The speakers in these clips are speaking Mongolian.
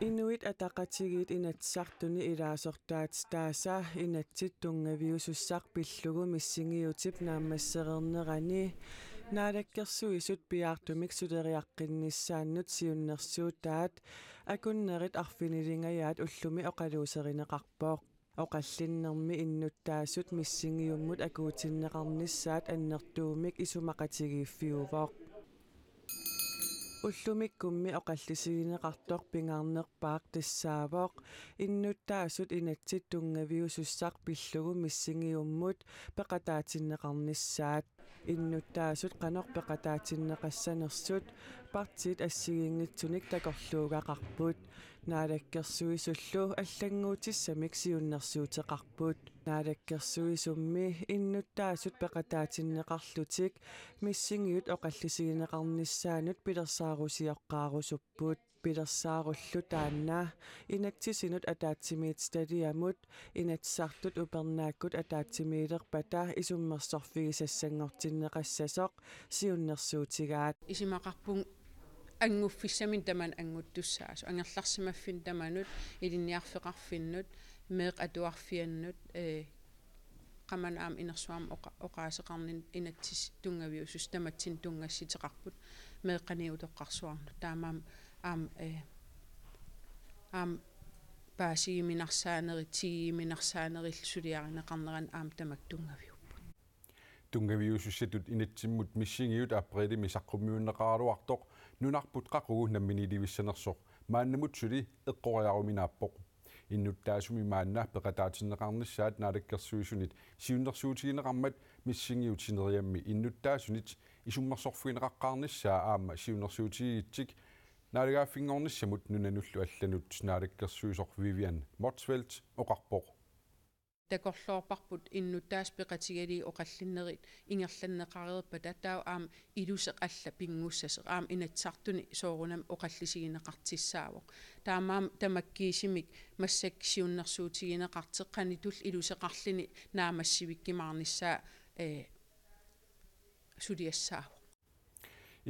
Inuit ataqatigit inatsartuni ilaasortaat taasa inatsit tungaviusussaq pillugu missingiutip naammassereernerani naalakkersuisut piaartumik suleriaqqinnissaannut siunnersuutaat akunnerit arfinilingayaat ullumi oqaluuserineqarpooq oqallinnermi innuttaasut missingiummut akuutinneqarnissaat annertuumik isumaqatigiiffiuvooq уллумик кумми оқаллисигинеқартор пингаарнерпаақ тассаавоқ иннуттаасут инатсит тунгавиу суссақ пиллугу миссигиуммут пеқатаатиннеқарниссаат иннуттаасут қанор пеқатаатиннеқассанерсут партит ассигингитсуник такорлуугақарпут наалаккерсуи суллу аллангуутиссамик сиуннэрсуутеқарпуут наалаккерсуи сумми иннуттаасут пеқатаатиннеқарлутик миссингиут оқаллисигинеқарниссаанут пилэрсаарусиоққаарусуппуут пилэрсааруллу таанна инактисинут атаатсимиит стадиамут инатсартут упернааккут атаатсимиилерпата исуммерсорфиги сассангортиннеқассасоқ сиуннэрсуутигаат исимақарпун ангуффисамин таман ангуттуссаасу ангерларсимаффин таманут илинниарфеқарфиннут меэқ атуарфианнут э qamanaam inersuam oqaaseqarnin inatsis tungaviusus tamatsin tungassiteqarput meeqaniutoqqarsuarnu taamaam aam aam paasigiminarsaaneri tigiminarsaanerill suliarineqarneran aam tamak tungaviupput tungaviusussatut inatsimmut missingiut appredi misaqqummiunneqaaruartoq нунарпут qaqugunаммини дивиссанерсоқ мааннамутсули эққориаруминааппоқ иннуттаасуми маанна пеқатаатиннеқарнissaат наалаккерсуисунит сиуннерсуутигинеқармат миссингиутинериамми иннуттаасунит исуммерсорфуинеқаққарнissaа аама сиуннерсуутигиитсик наалгааффингорниссамут нунануллу алланут наалаккерсуисоқ вивиан мотсвелт оқарпоқ такорлоорпарпут иннутааспеқатигали оқаллиннерит ингерланнеқариерпа татау аам илусеқ алла пингуссасеқ аам инатсартуни соорунам оқаллисигинеқартиссаавоқ таамаам тамаккиисимик массаксиуннэрсуутигинеқартеққани тул илусеқарлини наамассивиккимаарниссаа э сулиассаавоқ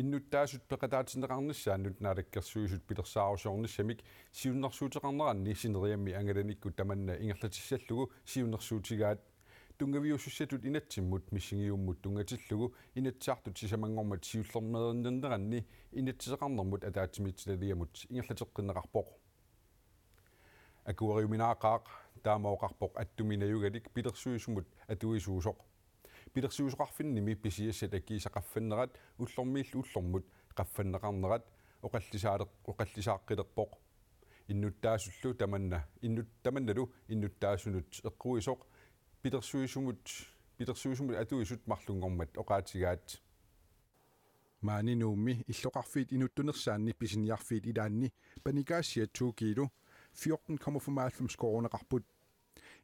иннуттаасут пекатаатинеқарнссаа нутнаалеккерсуисут пилерсаарусорнссамик сиуннэрсуутеқарнеранни синериамми ангаланикку таманна ингерлатиссаллугу сиуннэрсуутигаат тунгавиуссатут инатсиммут миссигиуммут тунгатиллугу инатсаартут сисамангормат сиуллэрмеернэннеранни инатсисеқарнэрмут атаатимитсилалиамут ингерлатеққиннеқарпоқ акуариуминаақаақ таамаоқарпоқ аттуминаюгалик пилерсуисумут атуисуусоқ пилерсиусуқарфинними писиассатаккиисақарфиннерат уллормиилл уллормут қаффаннеқарнерат оқаллисаалеқ оқаллисааққилерпоқ иннуттаасуллу таманна иннут таманналу иннуттаасунут эққуисоқ пилерсуисумут пилерсуисумут атуисут марлунгормат оқаатигаат маанинуумми иллоқарфиит инуттунерсаанни писиниарфиит илаанни паникаассиат 2 кило 14,95 скорунеқарпут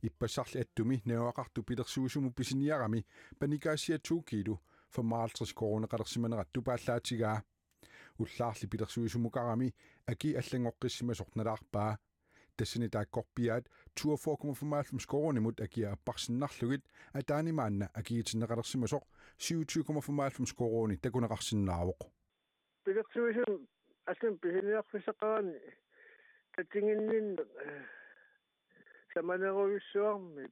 иппасарли аттуми навақарту пилерсуусуму писиниарами паникаасиатсуукиилу 55 коронеқалерсиманерат тупааллаатигаа уллаарли пилерсуусумукарами аки аллангоққиссимасоқ налаарпаа тассини тааккорпиаат 24,5 скоронимут акиа аппарсиннарлугит атаанимаанна акиитиннеқалерсимасоқ 27,5 скорони такунеқарсиннаавоқ пилерсуусум аллан писиниарфисеқарани татингиннин саманерувиссуарми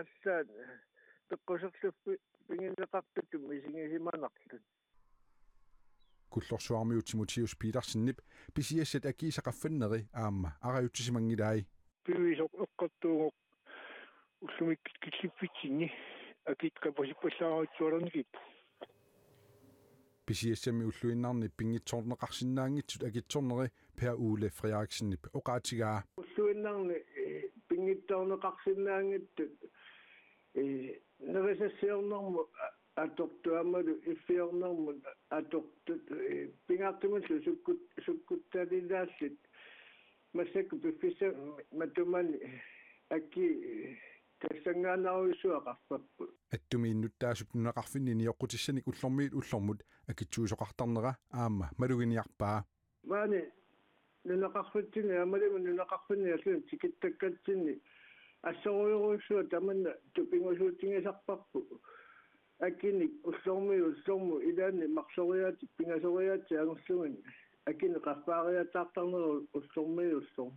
аллаат пеққусерлуппи пингинеқартутум мисигисиманарлут куллорсуармиу тимотиус пиларсиннип писиассат акиисақарфаннери аама аравиутсимангилаи пивисоқ эққартууго уллумиккит киллиппитсинни акитқа посиппаллааруутсуалерникип Besiersam i Ulluinnaren i Binge Tornen Raksinnaren i Tud Agit Tornere, Per Ule Frederiksen i Ogatiga. Ulluinnaren i øh, Binge Tornen Raksinnaren i Tud. Øh, når jeg ser nogen, at du øh, er med i fjernom, at til at de tager sig en gang af i søger. аттумииннуттаасуп нунақарфинни ниоққутиссаник уллэрмиит уллэрмут акитсуусоқартарнера аама малугиниарпаа маани нунақарфутсини амалигу нунақарфинни асуун тикиттаккатсинни ассоруйоруйссуа таманна тупингусуутингисарпарпу аккиник уллэрми уллэрму илаанни марсориаати пингасориаати агерлугани аккини қарпаариатаартарнеру уллэрми уллэрму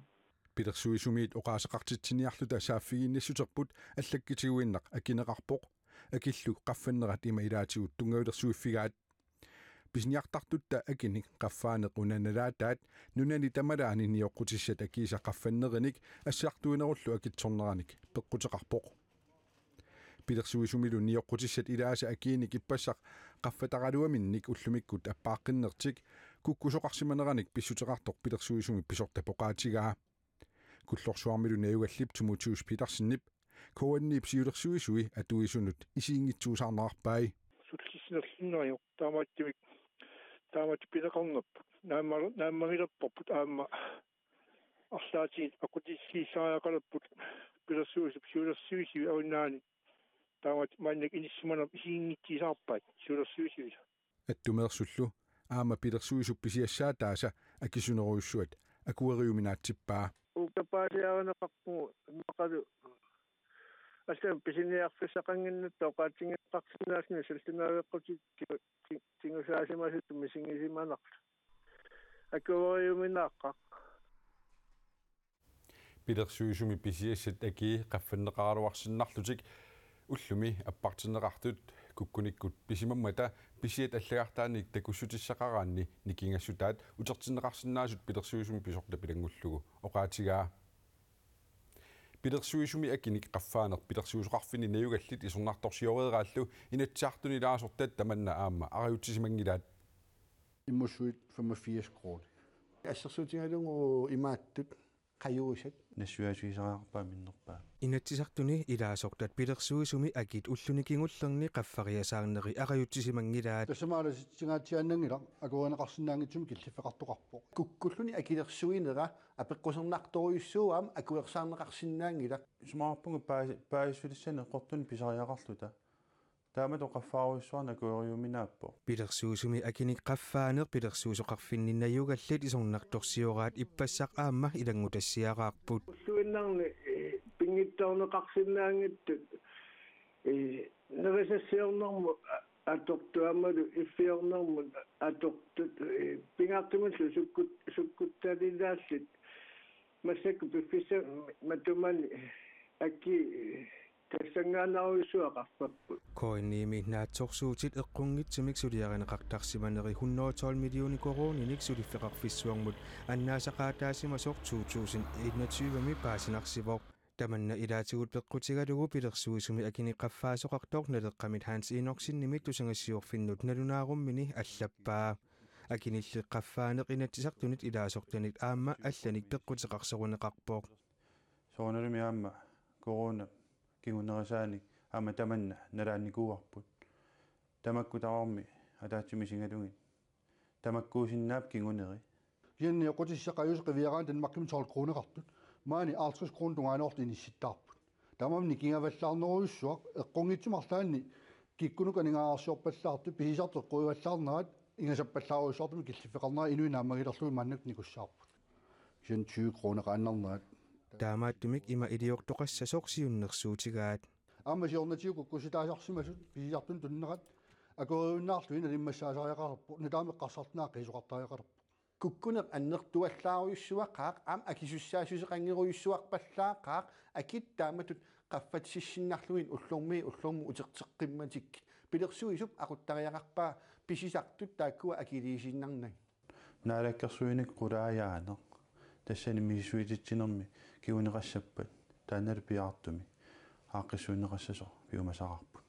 пилерсуисумиит оқаасеқартитсиниарлута сааффигиннассутерпут аллаккитигуиннақ акинеқарпоқ акиллу qaffannera tima ilaatigut tungaulersuiffigaat писниартартутта акини qaffaaneq унаналаатаат нунани тамалаани ниоққутиссат акииса qaffannериник ассартуинеруллу акитсорнераник пеққутеқарпоқ пилерсуисумилу ниоққутиссат илааса акииник иппассақ qaffатаралуаминник уллумиккут аппааққиннертик куккусоқарсиманераник писсутеқартоқ пилерсуисуми писорта поқаатигаа куллорсуармилу наюгаллип тумутиус пиларсиннип коаннипсиулерсуисуи атуисунут исиингитсуусаарнаарпаи суллиссинерлуннериу таамааттимик таамаат пилеқарнерп нааммар нааммагилерпарпут аамма арлаати акутиссиисаариақалерпут пилерсуисуп сулерсуисуи аунаани таамаат маанник иниссиманер исиингитсисаарпаат сулерсуисуи аттумеерсуллу аама пилерсуисупписиассаа тааса акисунеруйуссуат акуэриуминаатсиппаа уутапаалиааранеқарпугу мақалу аса писиниарфисақангиннут тоқаатингиққарсинаасми султунаагэққути тингусаасимасут мисингисиманақ акуориуминааққа пилерсуусуми писиассат аки қаффиннеқаруарсиннарлутик уллуми аппартиннеқартут куккуниккут писимаммата писиат аллагартааник такуссутиссақараанни никингассутаат утертиннеқарсинаасут пилерсуусуми писорта пилангуллугу оқаатигаа пилерсуисуми акиник qaffaaner пилерсуисуqarfini наюгаллит исорнарторсиорерааллу инатсаартуни лаасортат таманна аама ариутсисимангилаат иммусуит 85 крон ассерсуутигалунгу имааттут қаюусат нассуаасуисараарпаа миннерпаа инатсисартуни илаасортат пилерсуисуми акит уллуникингуллерни қаффариасаарнери араютсимангилаат тусмааласитсигаатиааннангила акуанеқарсинаангитсум киллиффеқартоқарпо куккуллуни акилерсуинера апеққусернарторуйуссуаам акуерсаарнеқарсинаангила сумаарпунга паасулиссане қортуни писариақарлута таамат оқаффааруйссуарна куориуминааппо пилерсуусуми акиник қаффаанер пилерсуусоқарфинниннаюгаллат исорнарторсиораат иппассақ аамма илангутассиараарпут уллуиннарни пингиттарнеқарсинаангаттут э нересассиорнарму атортуаммалу иффиорнарму атортут пингартималлу суккут суккутталилааллит массакку пиффиса матуман аки тассангааннаруйссуақарпаппут коинниими наатсорсуутит эққунгитсимик сулиаринеқартарсиманери 112 миллиони корониник сулиффеқарфиссуармут аннаасақаатаасима сор 2021ми паасинарсивоқ таманна илаатигут пеққутигалугу пилерсуисуми акинеққаффаасоқартоқ налеққамит ханс иноксиннимит тусангасиорфиннут налунааруммини аллаппаа акиниллеққаффаанеқ инатсисартунит илаасортаник аама алланик пеққутеқарсерунеқарпоқ соонерми аама корона кигунерисааник аама таманна налаанникууарпут тамакку таорми атаатсимисингатугит тамаккуусиннаап кигунери гинни оқутиссақаюс қивиараан танмақким тоолкруунеқартут маани аалтрис круун тугаанеорт инисситтаарпут тамамни кигаваллаарнеруйуссуақ эққунгитсумарлаанни киккунук анигаарсиорпаллаарту писисартэққуиваллаарнерат ингасаппаллааруйссаартуми киллиффеқарнера инуинаамагилерлуи маннак никуссаарпут сен 20 кроонеқааннарнерат таамааттумик има илиортоқассасоқсиуннэрсуутигаат аама сиорнатиуку куситаасарсимасут пияртун туннерат акууннаарлу ина лиммассаасариақарпу натаамеққарсартнаа қисуқартариақарпу куккунеқ аннертуаллааруйуссуа қаақ аам акисуссаасусеқангеруйуссуарпаллаа қаақ акиттааматут қаффатсиссиннарлуин уллурми уллурму утеқтеққимматикки пилерсуисуп ақуттариақарпаа писисартут тааккуа акилиисиннарнаг наараккерсуиник қулааяанеқ тассани мигисуититсинерми киунеқассаппат таанал пиартуми ааққиссуинеқассасо пиумасаарпут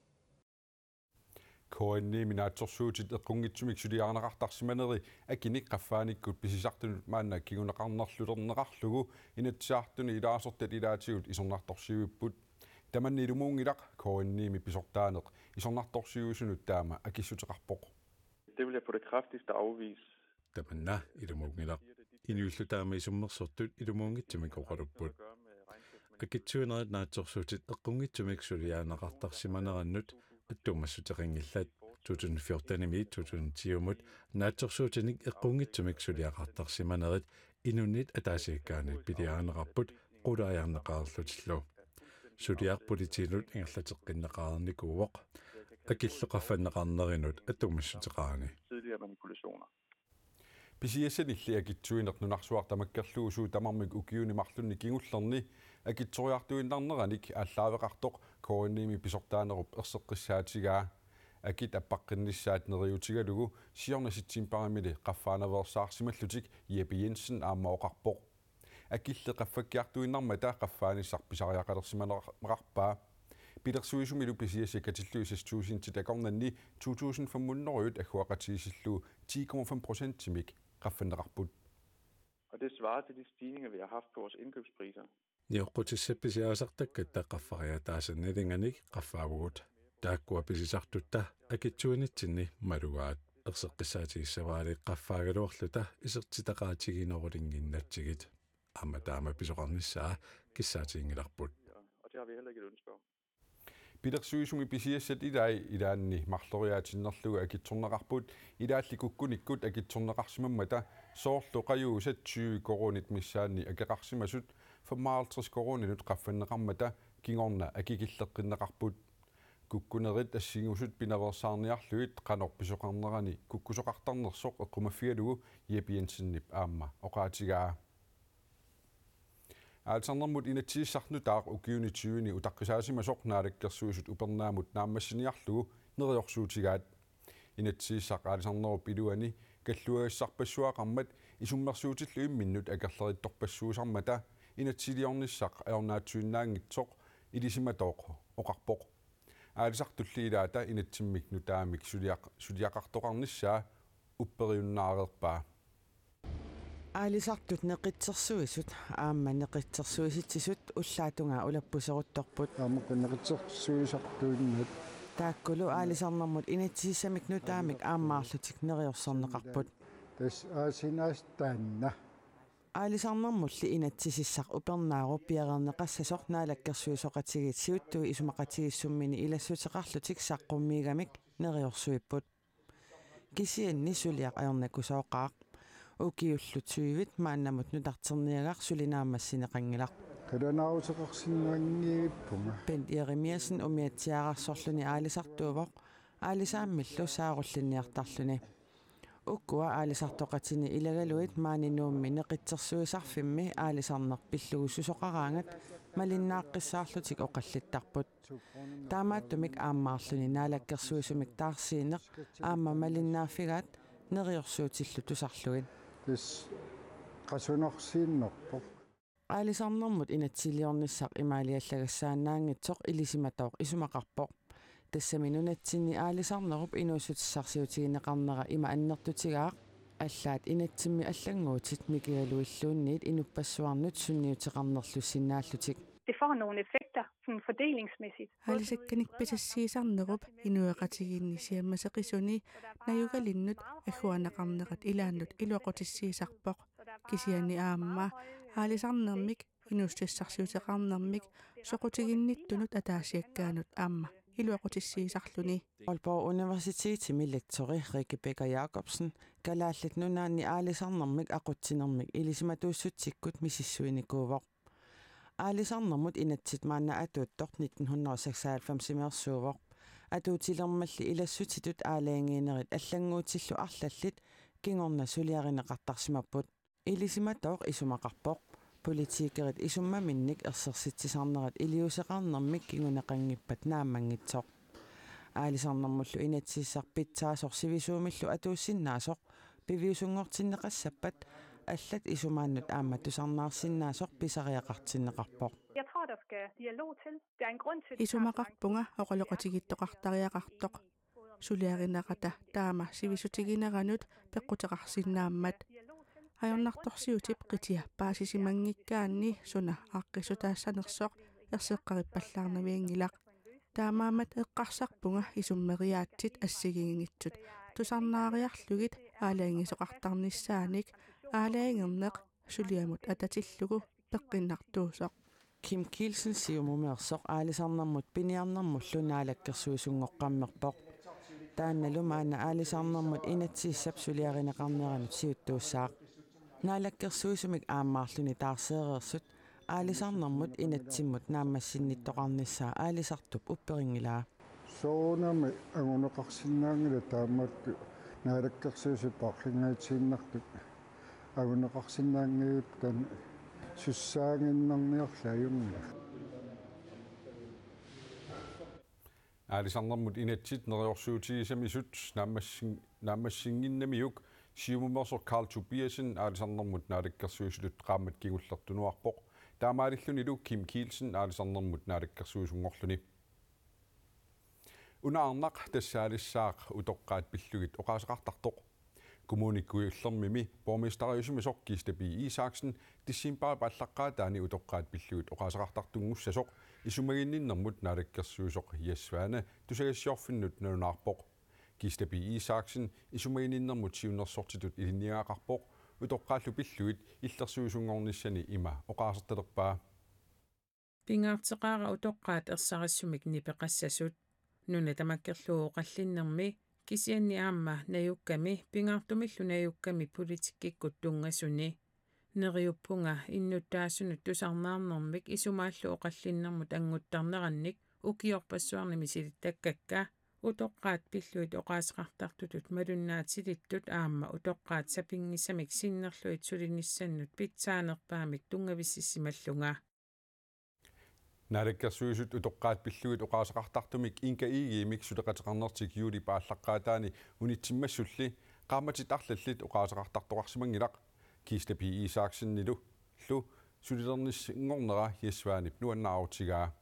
коинни минаатсорсуутит эққунгитсумик сулиаарнеқартарсиманери акиник қаффааниккут писисартунут маанна кигунеқарнерлулернеқарлугу инатсаартуни илаасортат илаатигут исорнарторсивиппут таманни илумуунгилақ коинниими писортаанеқ исорнарторсиуусунут таама акиссутеқарпоқ Det vil jeg på det kraftigste afvise. Tamanna ilumуунгилақ инуиллутаами суммерсортут илумуунгитсумик оқалуппут акитсуинерит наатсорсуутит эққунгитсумик сулиаанақартарсиманераннут аттумассутерингиллаат 2014-ими 2010-умут наатсорсуутиник эққунгитсумик сулиақартарсиманерит инуннит атаасиаккаанит пилиаанерарпут қулааярнеқаарлутиллу сулиарпулитилут ингерлатеққиннеқаарникууоқ акиллеқарфаннеқарнеринут аттумассутеқарани tidligere manipulationer. usu писиасанилли акитсуинернунарсуар тамаккерлуусуу тамармик укиуни марлунни кингуллерни акитсориартуиннарнераник ааллаавеқартоқ кооринними писортаанеруп ерсеққиссаатигаа акит аппаққиннissaатнериутигалугу сиорнаситсимпарамили қаффаанаверсаарсималлутик Jeppe Jensen аамаоқарпоқ акилле қаффаккиартуиннармата қаффааниссар писариақалерсиманеқарпаа пилерсуисумилу писиасакатиллуисастуусинтитакорнанни 2500 норют агуақатиисиллу 10,5 процентимик qaffennerarput og det svarer til de stigninger, vi har haft på vores indkøbspriser. Neoqutissappisjaasartakka taqaffariataasannilinganik qaffaaguut taakkuapisisartutta akitsuinitsinni maruaat erseqqisaatiissavaali qaffaagiluorluta isertitaqaatiginorlinginnatsigit amma taama pisoqarnissaa kissaatiingilarput og det har vi heller ikke et ønske om пилерсуисуми писиассат илаи илаанни марлориаатиннерлугу акитсорнеқарпут илаалликуккуниккут акитсорнеқарсимамма та соорлу қаюусат 20 коронит миссаанни акеқарсимасут 55 коронинут қаффаннеқарма та кингорна акикиллеққиннеқарпут куккунерит ассигусут пинаверсаарниарлуит канор писоқарнерани куккусоқартарнерсоқ эққумаффиалугу епиенсиннип аама оқаатигаа аалсарнэрмут инатсииссарнутаақ укиунитсуини утаққисаасима соқнаалаккерсуисут упернаамут нааммассиниарлугу нериорсуутигаат инатсииссақ аалсарнеру пилуани каллуагассарпассуақармат исуммерсуутиллу имминнут акерлеритторпассуусармата инатсилиорниссақ аернаатсуиннаангитсоқ илисиматооқ оқарпоқ аалисартуллиилаата инатсиммик нутаамик сулиақ сулиақартоқарниссаа уппериуннаареерпаа аалисартут неқитсерсуисут аама неқитсерсуиситсисут уллаатунга улаппусерутторпут аамакку неқитсерсуисартуиннат тааккулу аалисарнэрмут инатсиссамик нутаамик аамаарлутик нериорсорнеқарпут тас аасинаас таанна аалисарнэрмулли инатсисиссақ упернаару пиареернеқассасоқ наалаккерсуисоқатигит сиуттуи исумақатигиссуммини илассутеқарлутик саққуммигамик нериорсуиппут кисиан нисулиақ аернакусаоқаа укиуллутсуивит мааннамут нутартерниагаар сулинаамассинеқангилар каланаарусеқарсиннаангииппунга пен еремиасен умиатсиаарсорлуни аалисартуувоқ аалисааммиллу сааруллинниартарлуни уккуа аалисартоқатини илагалуит маанинуумми неқитсерсуисарфимми аалисарнер пиллугуссусоқараангат малиннааққиссаарлутик оқаллиттарпут таамааттумик ааммаарлуни наалаккерсуисумик таарсиинеқ аама малиннаафигаат нериорсуутиллу тусарлугит is qasunorsiinnerpoq аалисарнэрмут инатсилиорниссақ имаалиаллагассаанаангитсоқ илисиматаоқ исумақарпоқ тассами нунатсинни аалисарнеруп инуссутиссарсиутигинеқарнера има аннертутигаақ аллаат инатсимми аллангуутит микиалуиллуунниит инуппассуарнут сунниутеқарнерлуссинааллутик det får nogle effekter sådan fordelingsmæssigt. Hallisekkenik pitsisiisaarnerup inueqatiginni siammasa qisuni nayugalinnut ahuanaqarnerat ilaannut iluaqutissiisarpoq kisiani aamma haalisarnermik inustassarsiuteqarnermik soqutiginnitunut ataasiakkaanut aamma iluaqutissiisarluni Aalborg Universitet med lektori Rikke Becker Jacobsen kalaallit nunaanni aalisarnermik aqutsinermik ilismatuussutsikkut misissuinikuuvoq аалисарнэрмут инатсит маана атуттор 1996 имерсууроқ атуутилэрмалли илассутитут аалаангиинерит аллангуутиллу арлаллит кингорна сулиаринеқартарсимаппут илисиматооқ исумақарпоқ политикерит исуммаминник ерсерситсисарнерит илиусеқарнэрмик кингунеқангиппат нааммангитсоқ аалисарнэрмуллу инатсиссарпит таасор сивисуумиллу атууссиннаасоқ пивиусунгортиннеқассаппат аллат исумааннут аама тусарнаарсиннаасоқ писариақартиннеқарпоқ Jeg tror, der skal dialog til. Der er en grund til det. Isumaqarpunga oqoloqotigittoqartariaqartoq сулиаринерата таама сивисутигинеранут пеккутеқарсиннааммат аёрнарторсиутип қития паасисимангиккаанни суна ааққиссутаассанерсоқ ерсеққариппаллаарнавиангилақ таамаамат эққарсарпунга исуммериаатсит ассигингитсут тусарнаариарлугит аалаангисоқартарниссааник аалаангернеқ сулиамут ататиллугу пеққиннартуусоқ Kim Kielsen siumumiorsoq aalisarnarmut piniarnarmut lunaalakkirsuusungoqqammerpoq таанналумаана аалисарнармут инатсиссап сулиаринеқарнеранут сиуттуусаақ наалаккерсуисумик ааммаарлуни таарсеереерсут аалисарнармут инатсиммут нааммассинниттоқарниссаа аалисартуп упперингилаа соонами агунеқарсиннаангила тааммаатпи наалаккерсуису парлингаатииннартук агунеқарсинаангиут тан суссаагиннарниарлааюнга алисарнэрмут инатсит нериорсуутигисамисут нааммассин нааммассингиннамиук сиумумерсор карл тубиасен алисарнэрмут наалаккерсуусулут qaammat кигуллартунуарпоқ таамаалиллуни лу ким килсен алисарнэрмут наалаккерсуусунгорлуни унаарнақ тассаалиссаақ утоққаат пиллугит оқаасақартартоқ kommunikkuillermimi borgmestariussimi sorkkiistapi Isaksen tissimpa pallaqqaataani utoqqaat pillugut oqaasaqartartungussasoq isumaginninnermut naalakkersuusoq hiassvaana tusagassiorfinnut nalunaarpoq kiistapi Isaksen isumaginninnermut siunnersortitut ilinniaqaqarpoq utoqqaallu pillugut illersuusungornissani ima oqaasertalerpaa пингаартеқаара утоққаат ерсариссумик нипеқассасут нуна тамаккерлуу оқаллиннэрми кисианниаама наюкками пингаартумиллу наюкками политиккиккут тунгасуни нериуппунга иннуттаасуну тусарнаарнэрмик исумааллу оқаллиннэрмут ангуттарнеранник укиорпассуарними силиттаккакка утоққаат пиллуит оқаасеқартартутут малуннаатилиттут аама утоққаат сапингисамик синнерлуит сулиниссаннут питсаанерпаамик тунгависсисималлунга налаккерсуисут утоққаат пиллугит оқаасақартартумик инка иигиимик сулеқатеқарнэртик юули пааллаққаатаани унитсиммассулли қааматитарлаллит оқаасақартартоқарсимангилақ киста пи исааксиннилу лу сулилернис ингорнера яссваанip нуаннаарутигаа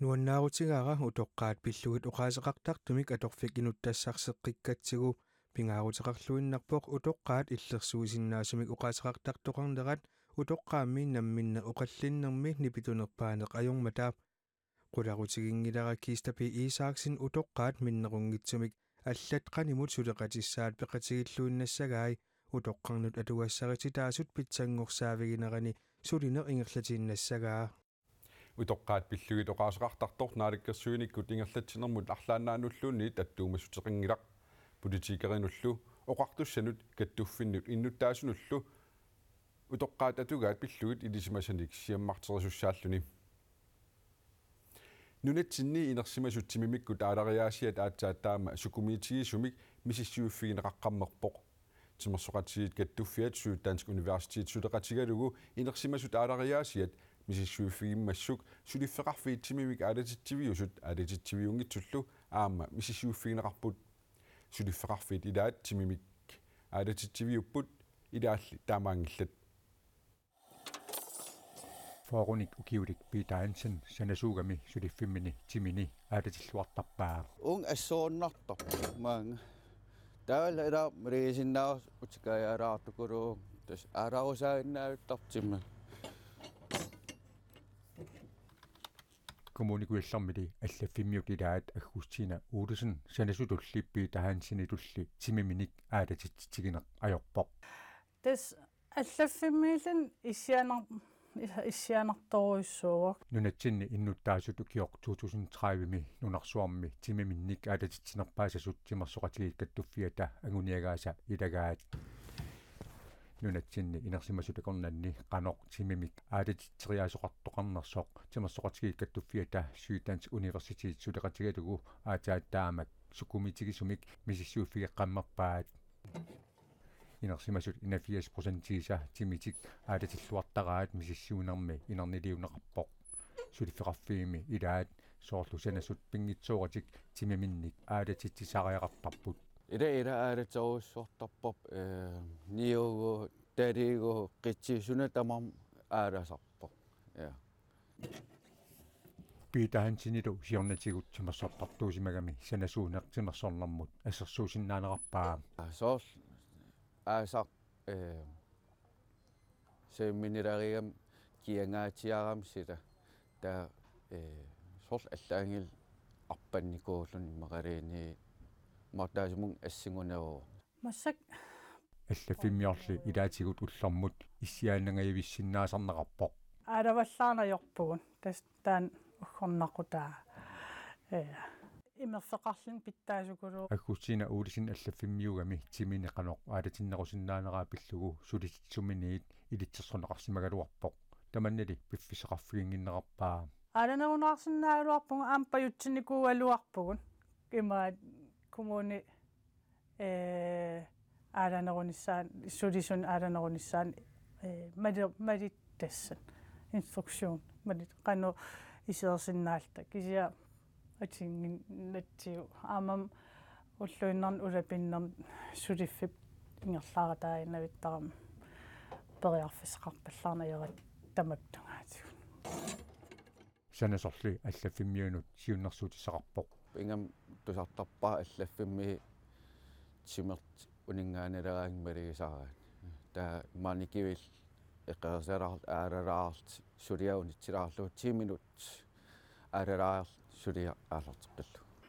нуаннаарутигаара утоққаат пиллугит оқаасақартартумик аторфик инуттассарсеққиккатсигу пингаарутеқарлуиннарпоқ утоққаат иллерсуисиннаасумик оқаасақартартоқарнерат утоққаамми намминна оқаллиннэрми нипитунерпаанеқ аюрматаа қуларутигингилара кистапи исааксин утоққаат миннерунгитсумик аллатқанимут сулеқатиссаат пеқатигиллуиннассагаай утоққарнут атуассарититаасут питсангорсаавигинерани сулинер ингерлатииннассагаа утоққаат пиллуги тоқаасоқартартор нааликкерсуиниккут ингерлатсинермут арлаанаануллуунни таттуумасутеқингилақ политикеринуллу оқартуссанут каттуффиннут иннуттаасунуллу утоққаат атугаат пиллугит илисимасаник сиаммартэрисуссааллуни нунатсинни инерсимасутсимимикку таалариаасиат аатсааттаама сукумиитигисумик мисиссиуффигинеқаққаммерпоқ тимерсоқатигит каттуффиат сууттаанск университет сулеқатигалугу инерсимасут аалариаасиат мисиссиуффигиммассук сулиффеқарфиитсимимик аалатиттивиусут аалатиттивиунгитсуллу аама мисиссиуффигинеқарпут сулиффеқарфиит илаат тимимик аалатиттивиуппут илаалли таамаангиллат фооруник укиулик питаансан санасуугами сулиффиммини тимини аалатиллуартарпаа ун ассууннартор маанга таалера мрисиннаус утикаяраартукуруу тас араусаагиннаавиттартима коммуникуиллармили аллаффиммиутилаат аггустина уулусен санасутуллиппи таансинитулли тимиминик аалатиттигинер аёрпор тас аллаффиммиилэн иссианер исианарторуйссууа нунатсинни иннуттаасутук иоқ 2030ми нунарсуарми тимиминник алатитсинерпааса сутсимерсоқатигиккаттуффиата агуниагааса илагаат нунатсинни инерсимасутакорнанни канақ тимимик аалатитсериаасоқартоқарнерсоқ тимерсоқатигиккаттуффиата сюитанс университит сулеқатигатугу аатааттаамак сукумитигисумик миссиссууффигеққаммерпаат инерсимасут инафиас процентииса тимитик аалатиллуартараат мисиссуунэрми инернилиунеқарпоқ сулиффеқарфиими илаат соорлусанасут пингитсууратик тимиминник аалатитсисариақартарпут ира ира аалатсоруссуартарпап э ниого тариго қитсисуна тамам ааласарпо я э. питаансинилу сиорнатигут тимерсартартуусимагами санасуунеқ тимерсорнэрмут ассерсуусиннаанеқарпаа соорл aasaq ehm, seminarariam kiangaatiaram sila ta ehm, sol allaangil арпанникуулун иммакалиини мартаасумун ассигунероо массак аллафиммиарли илаатигут уллармут иссиаанангавивиссиннаасарнеқарпоқ араваллаарнайорпугун тас таан уххорнақутаа ээ имерсеқарлун питтаасукулу аггусина уулисин аллаффиммиугами тиминеқаноқ аалатиннерусиннаанераа пиллугу сулитсуминиит илитсерсонеқарсимагалуарпоқ таманнали пиффисеқарфигингиннерарпаа аланерунаарсиннаалуарпугу аампаютсиникууалуарпугун имаат коммуни э аланерунissaан сулисун аланерунissaан э мали малиттассан инструксион малит қано исеерсиннаалтак кисиа атингин натсиу аамам уллуиннарн улапиннерм сулиффип ингерлааратаа инавиттарам периарфисеқарпаллаарна ярат тамактунгаатигун санасорли аллаффиммиунут сиуннэрсуутисақарпоқ ингам тусартарпаа аллаффимми симерт унингаанилераангмалигисараат таа маникивил эқэрсараар аарараарт сулиаунитсилаарлуу 10 минут аарараарт сүлиа аалортеққиллу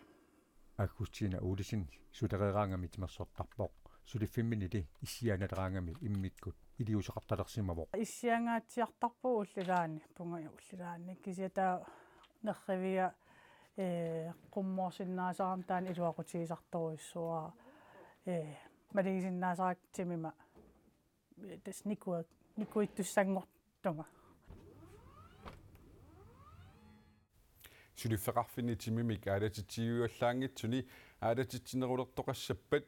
аггутсина уулисин сулерераангами тимерсоортарпоқ сулиффимминили иссианалераангами иммиккут илиусеқарталерсимавоқ иссиангаатсиартарпу уллилаани пунга уллилаани кисиата нерривиа э қуммоорсиннаасаарам таан илуақутигисарторуиссуа э малигисиннаасарактимима э, тас никуа никуиттуссангортума сүлү фэқарфини тимимик алатитиуиорлаангитсуни алатитсинерулэртоқассаппат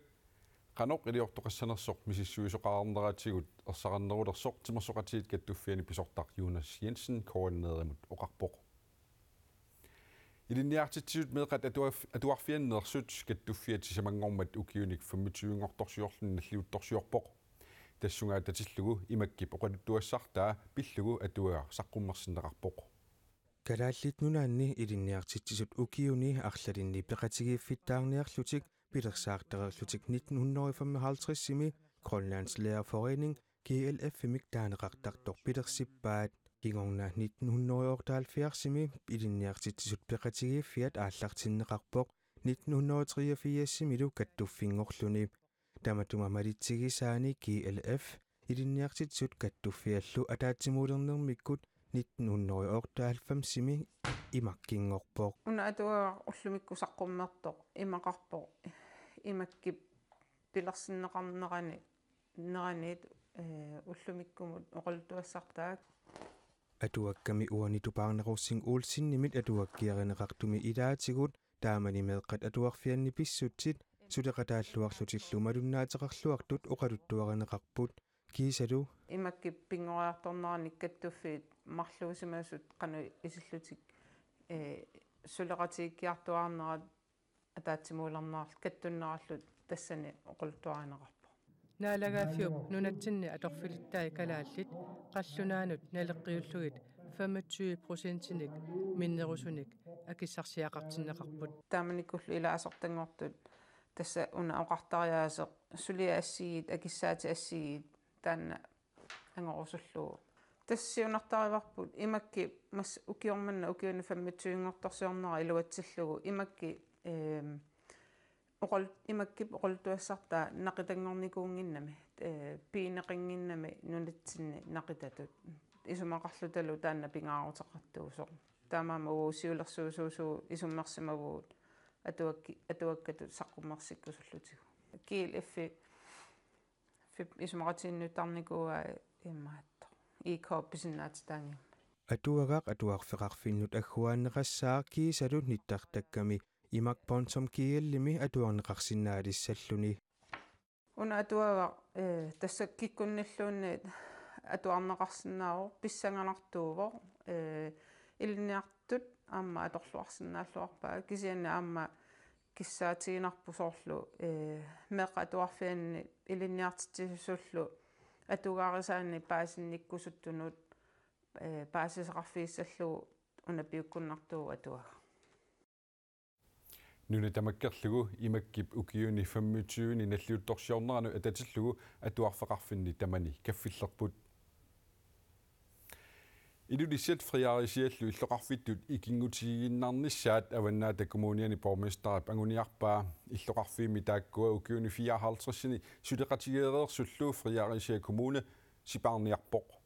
канақ илиортоқассанерсоқ мисиссуисоқаарнератигут ersaqannerulersoq timersoqatiit kattuffiani pisortaq Jonas Jensen koordinerimut oqarpoq Ilinniartitsiut meqat atuarfiannersut kattuffiati samanngormat ukiunik fammitsuingortorsiorlun nalliuttorsiorpoq tassunga tatillugu imakkip oqaluttuassarta pillugu atuaq saqqummersinneqarpoq Kalalit nunanni ilinniartitsisut ukiuni arlalinni peqatigiiffittaarniarlutik pilersaartarerlutik 1955-simi Grønlands Lærerforening GLF-imik taaneqartartor pilersippaat kingorna 1978-simi ilinniartitsisut peqatigiiffiat aallartinneqarpoq 1983-similu kattuffinngorluni tamatuma malitsigisaani GLF ilinniartitsut kattuffiallu ataatimuulernermikkut 1998 simi imakkinngorpoq una atua ullumikkusaqqumertoq imaqarpoq imakkip pilarsinneqarnerani neraniit ullumikkumut oqaltuassartaak atuakkami uanitupaarnerussing uulsinnimit atuakkiarineqartumi ilaatigut taamani meeqqat atuarfianni pissutsit suleqataalluarlutillu malunnaatiqarluartut oqaluttuareneqarput kiisalu имаккиппингориарторнераниккаттуффиит марлуусимаасут кану исиллутик э сулератииккиартуарнерат атаатсимууларнаарл каттуннерарлут тассани оқултуаринеқарпо наалагаафиуп нунатсинни аторфилиттаи калааллит қаллунаанут налеққиуллугит 25%-ник миннерусуник акиссарсиақартиннеқарпут тааманикуллу илаасортангортут тасса уна оқартариаасеқ сулиаассигит акиссаати ассигит таанна ангорусуллуу тассиунартариварпут имакки мас укиорманна укиуна фамматсуингорторсиорнера илуатсиллугу имакки эм оқол имакки оқолтуассартаа нақитангорникуунгиннами э пиинеқингиннами нунатсинни нақитатут исумақарлуталу таанна пингаарутеқартуусо таамаама уусиулерсуусуусуу исуммерсимавуут атуакки атуаккату саққуммарсиккусуллутигу киил эффи исумаратииннутарникуа иммаатто иикоопписиннаатитаани атуагаақ атуарфеқарфиннут аггуааннеқассаа киисалут ниттартакками имакпонсом киеллими атуарнеқарсинаалиссаллуни уна атуагаақ э тассаккиккунналлууннаат amma писсанганартуувоо э илниартут аама аторлуарсинааллуарпаа кисианна аама киссаатигинарпу соорлу э меқатуарфианни илинниартитсисуллу атугаарисаанни паасинниккусуттунут э паасисеқарфииссаллугу унапиуккуннартуу атуага нуна тамаккерлугу имаккип укиуни 25 наллиутторсиорнарану ататиллугу атуарфеқарфинни тамани каффиллерпут Ilulisiat friarisialllu illoqarfittut ikinngutiginnarnissaat avannaata kommuniani borgmestarip anguniarpaa illoqarfiimi taakkua ukiuni 54sini suleqatigereersulluu friarisia kommune siparniarpoq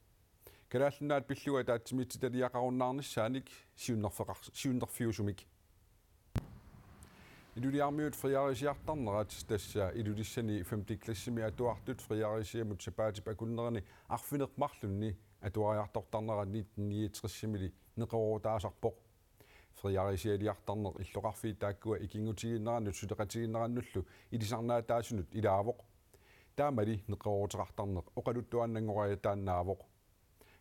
kalaallunaat pillua taatsimitti taliaqarunnarnissaanik siunnerfeqar siunnerfiusumik Iluliarmiut friarisiartarnerat tassa ilulissani 5. klassimi atuartut friarisia mutsapaatip akunnerani arfineqmarlunni атуариартортарнера 1969-мили неқорутаасарпоқ фриарисиалиартарнер иллоқарфии тааккуа икингутигиннеранут сулеқатигиннераннуллу илисарнаатаасунут илаавоқ таамали неқорутеқартарнеқ оқалуттуаннангораятааннаавоқ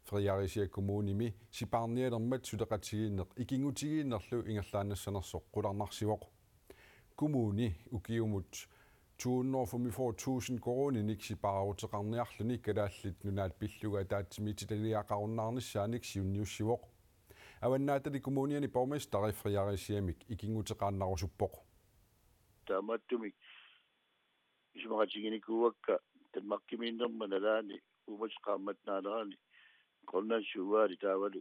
фриарисиа коммуними сипаарниалермат сулеқатигиннеқ икингутигиннерлу ингерлаанассанерсоқ қуларнарсивоқ коммуни укиумут tuunnuorfumi 4000 koruninikсипаарутеқарниарлуник калааллит нунаат пиллуга таатсимититалиақарнаарниссааник сиунниуссивоқ аваннаатали коммуниани пормистари фриарисиамик икингутеқарнарусуппоқ тааматтумик исмагатигиникууакка танмаккимииннэрма налаани умас қаамматнаалаани қорнаан суваали таавалу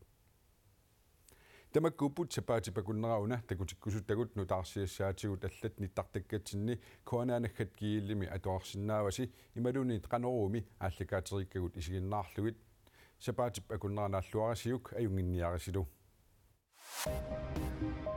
тамаккуппут сапаатипакуннерауна такутиккусуттагут нутаарсиассаатигут аллат ниттартаккатсинни куанаанаггат кииллими атуарсиннааваси ималуни канеруми ааллакаатериккагут исигиннаарлугит сапаатипакуннеранааллуарасиук аюнгинниарасилу Thank you.